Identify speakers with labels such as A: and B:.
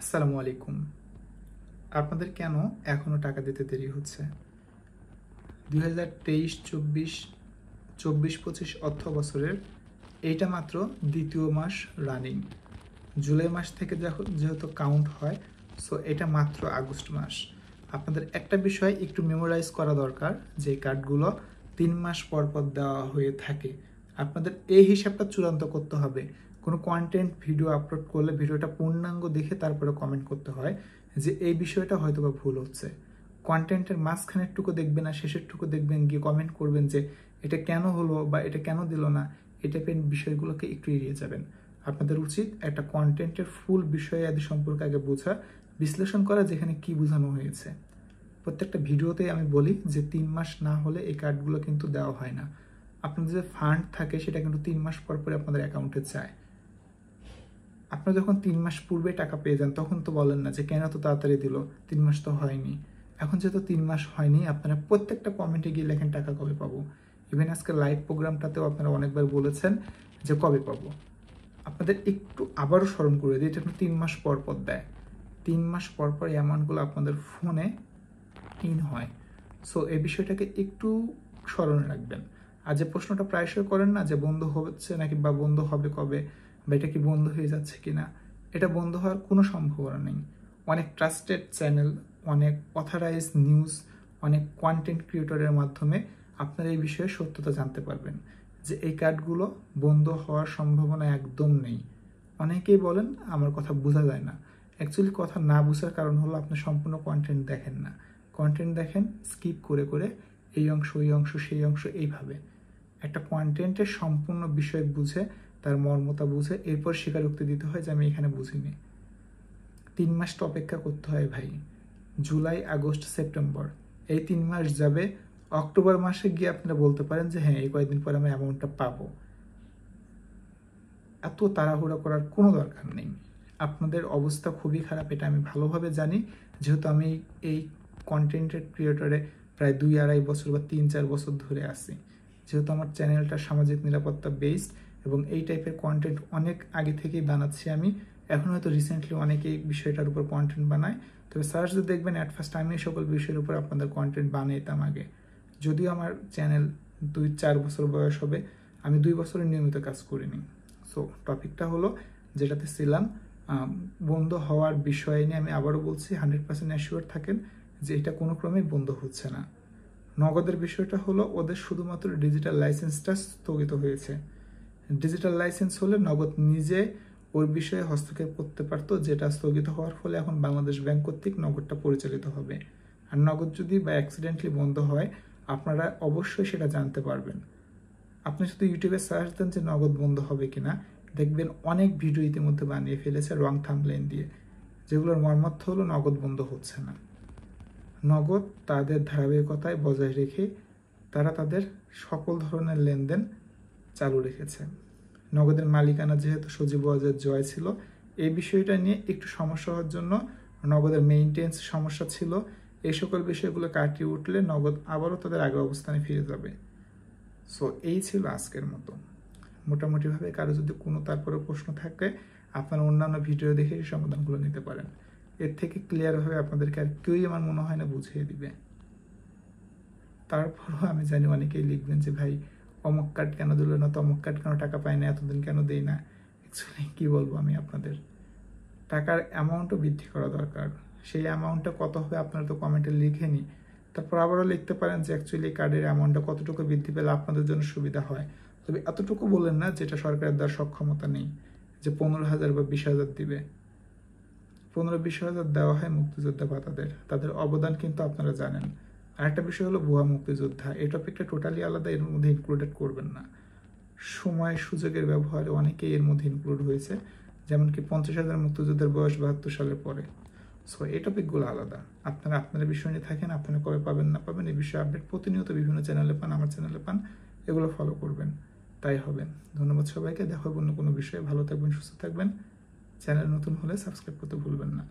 A: আসসালামু আলাইকুম আপনাদের কেন এখনও টাকা দিতে দেরি হচ্ছে দুই হাজার তেইশ চব্বিশ চব্বিশ পঁচিশ অর্থ বছরের এইটা মাত্র দ্বিতীয় মাস রানিং জুলাই মাস থেকে যেহেতু কাউন্ট হয় সো এটা মাত্র আগস্ট মাস আপনাদের একটা বিষয় একটু মেমোরাইজ করা দরকার যে কার্ডগুলো তিন মাস পর পর দেওয়া হয়ে থাকে আপনাদের এই হিসাবটা চূড়ান্ত করতে হবে কোনো কন্টেন্ট ভিডিও আপলোড করলে ভিডিওটা পূর্ণাঙ্গ দেখে তারপরে কমেন্ট করতে হয় যে এই বিষয়টা হয়তো বা ভুল হচ্ছে কন্টেন্টের মাঝখানেরটুকু দেখবেন শেষের শেষেরটুকু দেখবেন গিয়ে কমেন্ট করবেন যে এটা কেন হলো বা এটা কেন দিল না এটা টাইপের বিষয়গুলোকে একটু এড়িয়ে যাবেন আপনাদের উচিত একটা কন্টেন্টের ফুল বিষয় আদি সম্পর্কে আগে বোঝা বিশ্লেষণ করা যেখানে কি বোঝানো হয়েছে প্রত্যেকটা ভিডিওতে আমি বলি যে তিন মাস না হলে এই কার্ডগুলো কিন্তু দেওয়া হয় না আপনাদের যে ফান্ড থাকে সেটা কিন্তু তিন মাস পর পরে আপনাদের অ্যাকাউন্টে যায় আপনারা যখন তিন মাস পূর্বে টাকা পেয়ে যান তখন তো বলেন না যে কেন তো তাড়াতাড়ি দিল তিন মাস তো হয়নি এখন যেহেতু তিন মাস হয়নি আপনারা প্রত্যেকটা কমেন্টে গিয়ে লেখেন টাকা কবে পাবো ইভেন আজকে লাইভ প্রোগ্রামটাতেও আপনারা অনেকবার বলেছেন যে কবে পাবো আপনাদের একটু আবারও স্মরণ করে দিই এটা তিন মাস পর পর দেয় তিন মাস পর পর এই অ্যামাউন্টগুলো আপনাদের ফোনে ইন হয় সো এই বিষয়টাকে একটু স্মরণে রাখবেন আর যে প্রশ্নটা প্রায়শই করেন না যে বন্ধ হচ্ছে নাকি বা বন্ধ হবে কবে বা এটা কি বন্ধ হয়ে যাচ্ছে কি না এটা বন্ধ হওয়ার কোনো সম্ভাবনা নেই অনেক ট্রাস্টেড চ্যানেল অনেক অথরাইজ নিউজ অনেক কন্টেন্ট ক্রিয়েটরের মাধ্যমে আপনারা এই বিষয়ে সত্যতা জানতে পারবেন যে এই কার্ডগুলো বন্ধ হওয়ার সম্ভাবনা একদম নেই অনেকেই বলেন আমার কথা বোঝা যায় না অ্যাকচুয়ালি কথা না বোঝার কারণ হলো আপনি সম্পূর্ণ কন্টেন্ট দেখেন না কন্টেন্ট দেখেন স্কিপ করে করে এই অংশ ওই অংশ সেই অংশ এইভাবে একটা কন্টেন্টের সম্পূর্ণ বিষয় বুঝে তার মর্মতা বুঝে এরপর স্বীকারোক্তি দিতে হয় যে আমি এখানে বুঝিনি তিন মাস তো অপেক্ষা করতে হয় ভাই জুলাই আগস্ট সেপ্টেম্বর এই তিন মাস যাবে অক্টোবর মাসে গিয়ে আপনারা বলতে পারেন যে হ্যাঁ এই কয়েকদিন পরে আমি অ্যামাউন্টটা পাবো এত তাড়াহুড়া করার কোনো দরকার নেই আপনাদের অবস্থা খুবই খারাপ এটা আমি ভালোভাবে জানি যেহেতু আমি এই কন্টেন্টের ক্রিয়েটরে প্রায় দুই আড়াই বছর বা তিন চার বছর ধরে আসি যেহেতু আমার চ্যানেলটা সামাজিক নিরাপত্তা বেসড এবং এই টাইপের কন্টেন্ট অনেক আগে থেকেই বানাচ্ছি আমি এখন হয়তো রিসেন্টলি অনেকেই বিষয়টার উপর কন্টেন্ট বানায় তবে সার্চ যদি দেখবেন অ্যাট ফার্স্ট আমি সকল বিষয়ের উপর আপনাদের কন্টেন্ট বানাইতাম আগে যদিও আমার চ্যানেল দুই চার বছর বয়স হবে আমি দুই বছরে নিয়মিত কাজ করিনি সো টপিকটা হলো যেটাতে ছিলাম বন্ধ হওয়ার বিষয় নিয়ে আমি আবারও বলছি হান্ড্রেড পার্সেন্ট অ্যাসিওর থাকেন যে এটা কোনো ক্রমেই বন্ধ হচ্ছে না নগদের বিষয়টা হলো ওদের শুধুমাত্র ডিজিটাল লাইসেন্সটা স্থগিত হয়েছে ডিজিটাল লাইসেন্স হলে নগদ নিজে ওই বিষয়ে হস্তক্ষেপ করতে পারত যেটা স্থগিত হওয়ার ফলে এখন বাংলাদেশ ব্যাংক কর্তৃক নগদটা পরিচালিত হবে আর নগদ যদি বা অ্যাক্সিডেন্টলি বন্ধ হয় আপনারা অবশ্যই সেটা জানতে পারবেন আপনি শুধু ইউটিউবে সার্চ দেন যে নগদ বন্ধ হবে কিনা দেখবেন অনেক ভিডিও ইতিমধ্যে বানিয়ে ফেলেছে রং লাইন দিয়ে যেগুলোর মর্মার্থ হলো নগদ বন্ধ হচ্ছে না নগদ তাদের ধারাবাহিকতায় বজায় রেখে তারা তাদের সকল ধরনের লেনদেন চালু রেখেছে নগদের মালিকানা যেহেতু সজীব ওয়াজের জয় ছিল এই বিষয়টা নিয়ে একটু সমস্যা হওয়ার জন্য নগদের মেইনটেন্স সমস্যা ছিল এই সকল বিষয়গুলো কাটিয়ে উঠলে নগদ আবারও তাদের আগের অবস্থানে ফিরে যাবে সো এই ছিল আজকের মতো মোটামুটিভাবে কারো যদি কোনো তারপরে প্রশ্ন থাকে আপনারা অন্যান্য ভিডিও দেখে সমাধানগুলো নিতে পারেন এর থেকে ক্লিয়ারভাবে আপনাদেরকে আর কেউই আমার মনে হয় না বুঝিয়ে দিবে তারপরও আমি জানি অনেকেই লিখবেন যে ভাই অমক কার্ড কেন দিল না তমক কার্ড কেন টাকা পায় না এতদিন কেন দেই না অ্যাকচুয়ালি কী বলবো আমি আপনাদের টাকার অ্যামাউন্টও বৃদ্ধি করা দরকার সেই অ্যামাউন্টটা কত হবে আপনারা তো কমেন্টে লিখে নি তারপর আবারও লিখতে পারেন যে অ্যাকচুয়ালি কার্ডের অ্যামাউন্টটা কতটুকু বৃদ্ধি পেলে আপনাদের জন্য সুবিধা হয় তবে এতটুকু বললেন না যেটা সরকারের দেওয়ার সক্ষমতা নেই যে পনেরো হাজার বা বিশ হাজার দিবে পনেরো বিশ হাজার দেওয়া হয় মুক্তিযোদ্ধা ভাতাদের তাদের অবদান কিন্তু আপনারা জানেন আরেকটা বিষয় হলো ভুয়া মুক্তিযোদ্ধা এই টপিকটা টোটালি আলাদা এর মধ্যে ইনক্লুডেড করবেন না সময় সুযোগের ব্যবহারে অনেকেই এর মধ্যে ইনক্লুড হয়েছে যেমন কি পঞ্চাশ হাজার মুক্তিযোদ্ধার বয়স বাহাত্তর সালের পরে সো এই টপিকগুলো আলাদা আপনারা আপনারা বিষয় নিয়ে থাকেন আপনারা কবে পাবেন না পাবেন এই বিষয়ে আপডেট প্রতিনিয়ত বিভিন্ন চ্যানেলে পান আমার চ্যানেলে পান এগুলো ফলো করবেন তাই হবে ধন্যবাদ সবাইকে দেখা অন্য কোনো বিষয়ে ভালো থাকবেন সুস্থ থাকবেন চ্যানেল নতুন হলে সাবস্ক্রাইব করতে ভুলবেন না